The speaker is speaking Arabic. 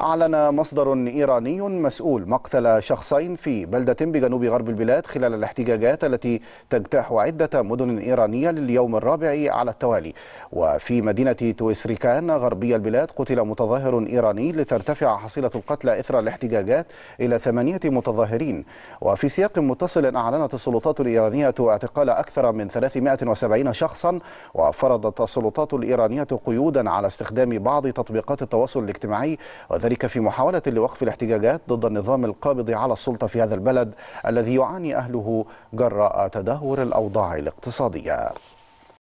أعلن مصدر إيراني مسؤول مقتل شخصين في بلدة بجنوب غرب البلاد خلال الاحتجاجات التي تجتاح عدة مدن إيرانية لليوم الرابع على التوالي وفي مدينة تويسريكان غربي البلاد قتل متظاهر إيراني لترتفع حصيلة القتلى إثر الاحتجاجات إلى ثمانية متظاهرين وفي سياق متصل أعلنت السلطات الإيرانية اعتقال أكثر من 370 شخصا وفرضت السلطات الإيرانية قيودا على استخدام بعض تطبيقات التواصل الاجتماعي وذلك المشتركة في محاولة لوقف الاحتجاجات ضد النظام القابض على السلطة في هذا البلد الذي يعاني أهله جراء تدهور الأوضاع الاقتصادية